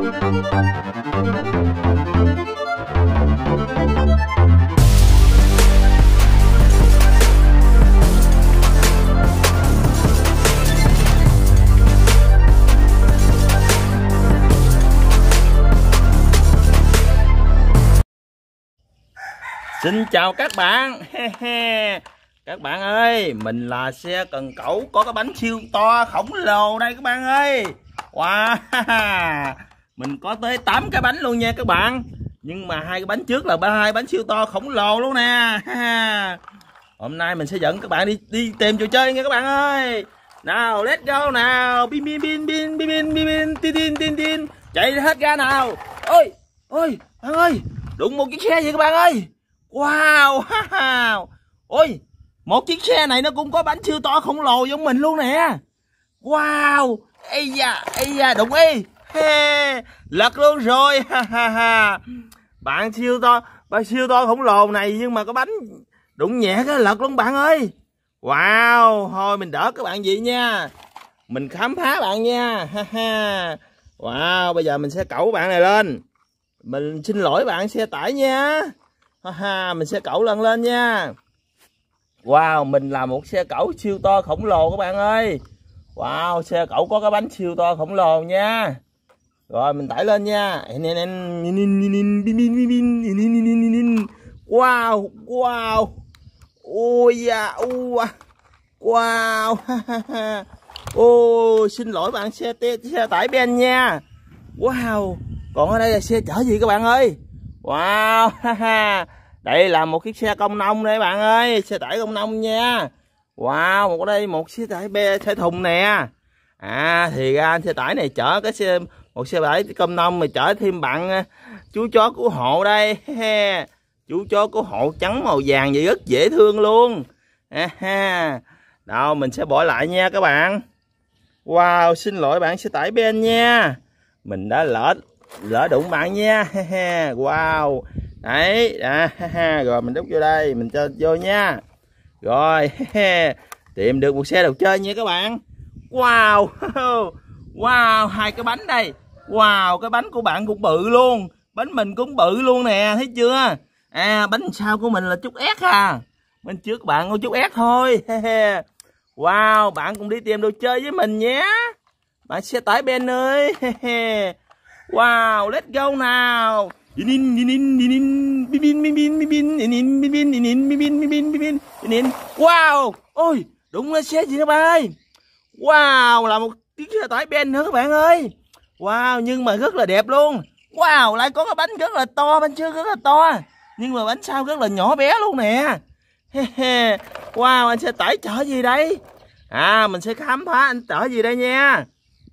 Xin chào các bạn Các bạn ơi Mình là xe cần cẩu Có cái bánh siêu to khổng lồ đây các bạn ơi Wow mình có tới 8 cái bánh luôn nha các bạn nhưng mà hai cái bánh trước là ba hai bánh siêu to khổng lồ luôn nè hôm nay mình sẽ dẫn các bạn đi đi tìm trò chơi nha các bạn ơi nào let's go nào bin bin bin bin bin bin bin bin tin tin tin tin chạy hết ra nào ôi ôi bạn ơi đụng một chiếc xe vậy các bạn ơi wow ôi một chiếc xe này nó cũng có bánh siêu to khổng lồ giống mình luôn nè wow ây da ây da đụng y hey lật luôn rồi ha ha ha bạn siêu to bạn siêu to khổng lồ này nhưng mà có bánh đụng nhẹ cái lật luôn bạn ơi wow thôi mình đỡ các bạn vậy nha mình khám phá bạn nha ha ha wow bây giờ mình sẽ cẩu bạn này lên mình xin lỗi bạn xe tải nha ha ha mình sẽ cẩu lần lên nha wow mình là một xe cẩu siêu to khổng lồ các bạn ơi wow xe cẩu có cái bánh siêu to khổng lồ nha rồi mình tải lên nha wow wow ôi da wow ô xin lỗi bạn xe xe tải ben nha wow còn ở đây là xe chở gì các bạn ơi wow đây là một chiếc xe công nông đây bạn ơi xe tải công nông nha wow một đây một xe tải be xe thùng nè à thì ra xe tải này chở cái xe một xe bảy công nông mà chở thêm bạn à, chú chó của hộ đây chú chó của hộ trắng màu vàng vậy rất dễ thương luôn ha đâu mình sẽ bỏ lại nha các bạn wow xin lỗi bạn xe tải bên nha mình đã lỡ lỡ đụng bạn nha wow đấy à, rồi mình đúc vô đây mình cho vô nha rồi tìm được một xe đồ chơi nha các bạn wow Wow, hai cái bánh đây. Wow, cái bánh của bạn cũng bự luôn. Bánh mình cũng bự luôn nè, thấy chưa? À, bánh sau của mình là chút ép à. Bên trước bạn có chút ép thôi. wow, bạn cũng đi tìm đồ chơi với mình nhé. Bạn xe tải Ben ơi. wow, let's go nào. Wow, ôi, đúng là xe gì đó bay, Wow, là một chiếc xe tải ben nữa các bạn ơi wow nhưng mà rất là đẹp luôn wow lại có cái bánh rất là to bánh trước rất là to nhưng mà bánh sau rất là nhỏ bé luôn nè wow anh xe tải chở gì đây à mình sẽ khám phá anh chở gì đây nha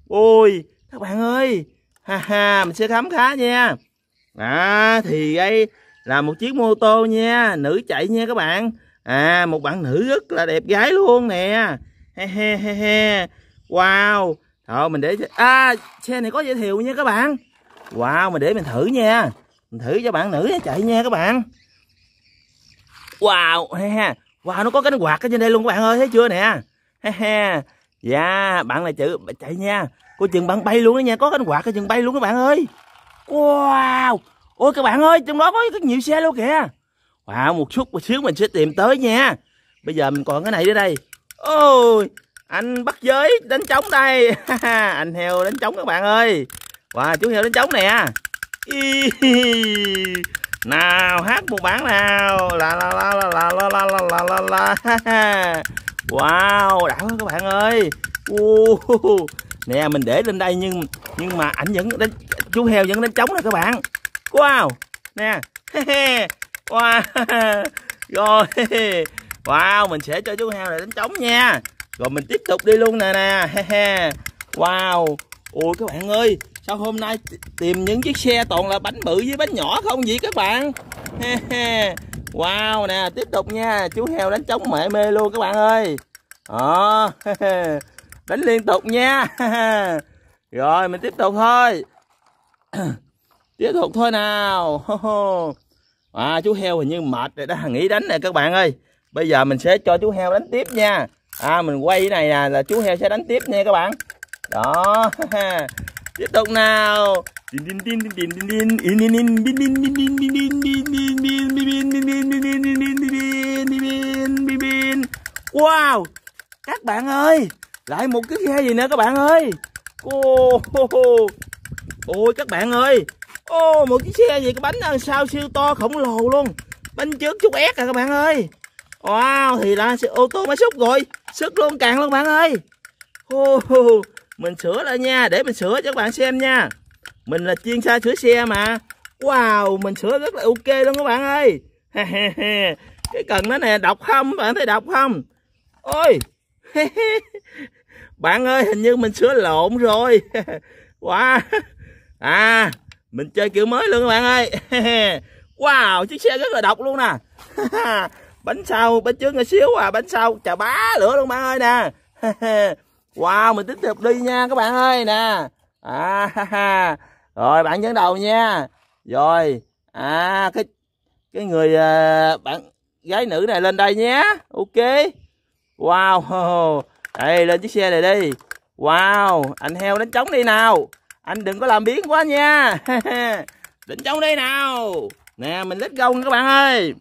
ôi các bạn ơi ha ha mình sẽ khám phá nha à thì đây là một chiếc mô tô nha nữ chạy nha các bạn à một bạn nữ rất là đẹp gái luôn nè he he he he wow Ờ mình để à xe này có giới thiệu nha các bạn. Wow, mình để mình thử nha. Mình thử cho bạn nữ chạy nha các bạn. Wow, ha ha. Wow, nó có cánh quạt ở trên đây luôn các bạn ơi, thấy chưa nè. Ha ha. Dạ, bạn là chữ chạy nha. Cô chừng bạn bay luôn đó nha, có cánh quạt ở chừng bay luôn các bạn ơi. Wow. Ôi các bạn ơi, trong đó có rất nhiều xe luôn kìa. Wow, một chút một xíu mình sẽ tìm tới nha. Bây giờ mình còn cái này ở đây. Ôi, anh bắt giới đánh trống đây anh heo đánh trống các bạn ơi wow chú heo đánh trống nè nào hát một bản nào la la la la la la la la la la wow đã quá các bạn ơi nè mình để lên đây nhưng nhưng mà ảnh vẫn đánh chú heo vẫn đánh trống nè các bạn wow nè wow rồi wow mình sẽ cho chú heo này đánh trống nha rồi mình tiếp tục đi luôn nè nè wow ôi các bạn ơi sao hôm nay tìm những chiếc xe toàn là bánh bự với bánh nhỏ không vậy các bạn wow nè tiếp tục nha chú heo đánh trống mẹ mê luôn các bạn ơi à, đánh liên tục nha rồi mình tiếp tục thôi tiếp tục thôi nào à chú heo hình như mệt rồi đã nghỉ đánh nè các bạn ơi bây giờ mình sẽ cho chú heo đánh tiếp nha à, mình quay cái này nè là chú heo sẽ đánh tiếp nha các bạn đó tiếp tục nào wow các bạn ơi lại một cái ghe gì nữa các bạn ơi ô ôi các bạn ơi ô một chiếc xe gì cái bánh đằng sau siêu to khổng lồ luôn bánh trước chút ép à các bạn ơi wow thì là ô tô máy xúc rồi sức luôn cạn luôn bạn ơi oh, mình sửa lại nha để mình sửa cho các bạn xem nha mình là chuyên gia sửa xe mà wow mình sửa rất là ok luôn các bạn ơi cái cần nó nè đọc không bạn thấy đọc không ôi bạn ơi hình như mình sửa lộn rồi quá wow. à mình chơi kiểu mới luôn các bạn ơi wow chiếc xe rất là độc luôn nè bánh sau bánh trước xíu à bánh sau chà bá lửa luôn bạn ơi nè wow mình tiếp tục đi nha các bạn ơi nè à rồi bạn dẫn đầu nha rồi à cái cái người à, bạn gái nữ này lên đây nhé ok wow đây lên chiếc xe này đi wow anh heo đánh trống đi nào anh đừng có làm biến quá nha đánh trống đi nào nè mình lết gông các bạn ơi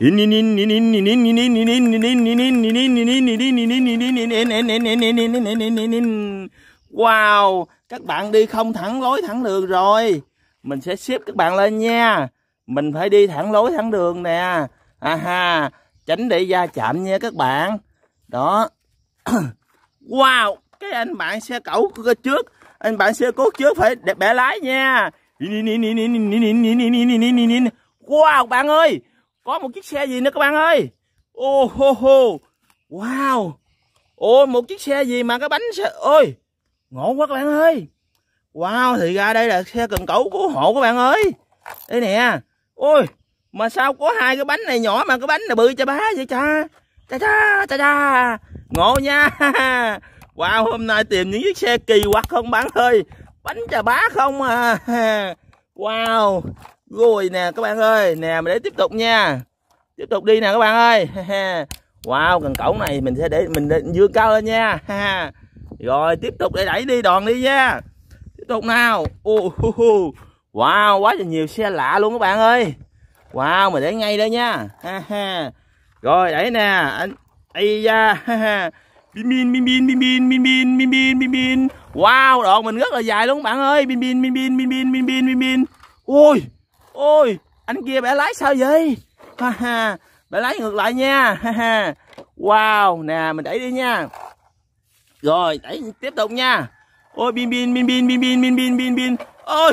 Wow, các bạn đi không thẳng lối thẳng đường rồi. Mình sẽ xếp các bạn lên nha. Mình phải đi thẳng lối thẳng đường nè. À ha, tránh để va chạm nha các bạn. Đó. Wow, cái anh bạn xe cẩu trước, anh bạn xe cốt trước phải đẹp bẻ lái nha. Wow, bạn ơi, có một chiếc xe gì nữa các bạn ơi ô hô hô wow ôi một chiếc xe gì mà cái bánh xe ôi ngộ quá các bạn ơi wow thì ra đây là xe cần cẩu cứu hộ các bạn ơi đây nè ôi mà sao có hai cái bánh này nhỏ mà cái bánh này bự cho bá vậy cha cha cha cha cha ngộ nha wow hôm nay tìm những chiếc xe kỳ quặc không bạn ơi bánh trà bá không à wow rồi nè các bạn ơi nè mình để tiếp tục nha tiếp tục đi nè các bạn ơi wow cần cổng này mình sẽ để mình dương cao lên nha rồi tiếp tục để đẩy đi đoàn đi nha tiếp tục nào wow quá là nhiều xe lạ luôn các bạn ơi wow mình để ngay đây nha rồi đẩy nè anh ây da bin bin bin bin bin bin bin bin bin bin bin wow đoàn mình rất là dài luôn các bạn ơi bin bin bin bin bin bin bin bin bin ôi ôi anh kia bẻ lái sao vậy ha bẻ lái ngược lại nha ha wow nè mình đẩy đi nha rồi đẩy tiếp tục nha ôi bin bin bin bin bin bin bin bin bin bin ôi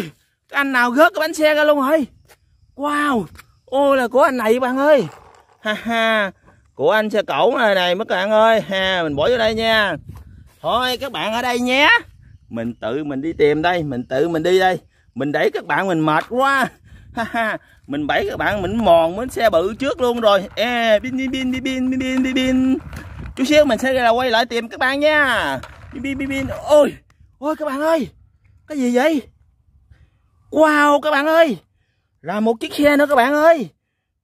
anh nào gớt cái bánh xe ra luôn rồi wow ôi là của anh này bạn ơi ha ha của anh xe cẩu này này mấy bạn ơi ha mình bỏ vô đây nha thôi các bạn ở đây nhé mình tự mình đi tìm đây mình tự mình đi đây mình đẩy các bạn mình mệt quá ha mình bẫy các bạn mình mòn mới xe bự trước luôn rồi e bin bin bin bin bin bin bin chút xíu mình sẽ quay lại tìm các bạn nha bin bin bin bin ôi ôi các bạn ơi cái gì vậy wow các bạn ơi là một chiếc xe nữa các bạn ơi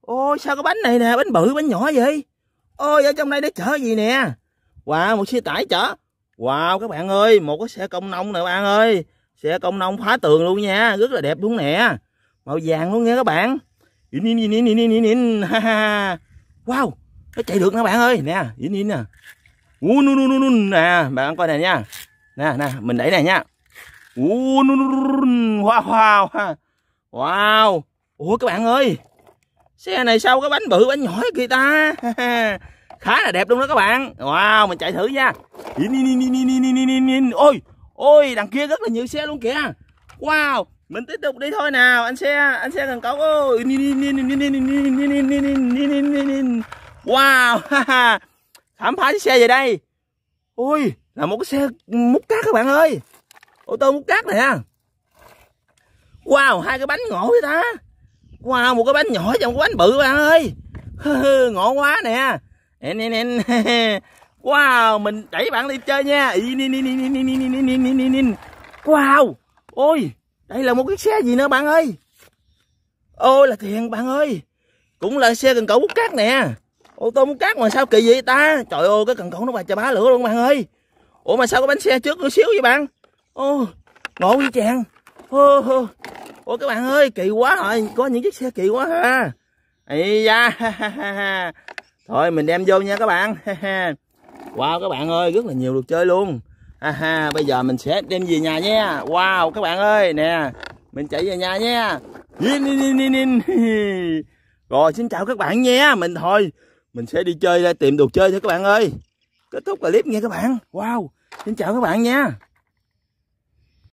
ôi sao cái bánh này nè bánh bự bánh nhỏ vậy ôi ở trong đây để chở gì nè wow một xe tải chở wow các bạn ơi một cái xe công nông nè bạn ơi xe công nông phá tường luôn nha rất là đẹp đúng nè màu vàng luôn nha các bạn in in in in in in in, in. ha ha wow nó chạy được nè bạn ơi nè in in nè u nu nu nu nè bạn coi này nha nè nè mình đẩy này nha u nu nu wow wow wow ủa các bạn ơi xe này sao cái bánh bự bánh nhỏ kìa ta khá là đẹp luôn đó các bạn wow mình chạy thử nha in in in in in in in in ôi ôi đằng kia rất là nhiều xe luôn kìa wow mình tiếp tục đi thôi nào anh xe anh xe cần cẩu wow khám phá chiếc xe về đây ôi là một cái xe múc cát các bạn ơi ô tô múc cát này nha wow hai cái bánh ngộ vậy ta wow một cái bánh nhỏ và một cái bánh bự bạn ơi ngộ quá nè wow mình đẩy bạn đi chơi nha wow ôi đây là một cái xe gì nữa bạn ơi ôi là thiền bạn ơi cũng là xe cần cẩu bút cát nè ô tô bút cát mà sao kỳ vậy ta trời ơi cái cần cẩu nó bà chà bá lửa luôn bạn ơi ủa mà sao có bánh xe trước nó xíu vậy bạn ô ngộ với chàng ô, ô, ô các bạn ơi kỳ quá rồi có những chiếc xe kỳ quá ha ây da thôi mình đem vô nha các bạn wow các bạn ơi rất là nhiều được chơi luôn aha bây giờ mình sẽ đem về nhà nha wow các bạn ơi nè mình chạy về nhà nha rồi xin chào các bạn nha mình thôi mình sẽ đi chơi ra tìm đồ chơi thôi các bạn ơi kết thúc clip nha các bạn wow xin chào các bạn nha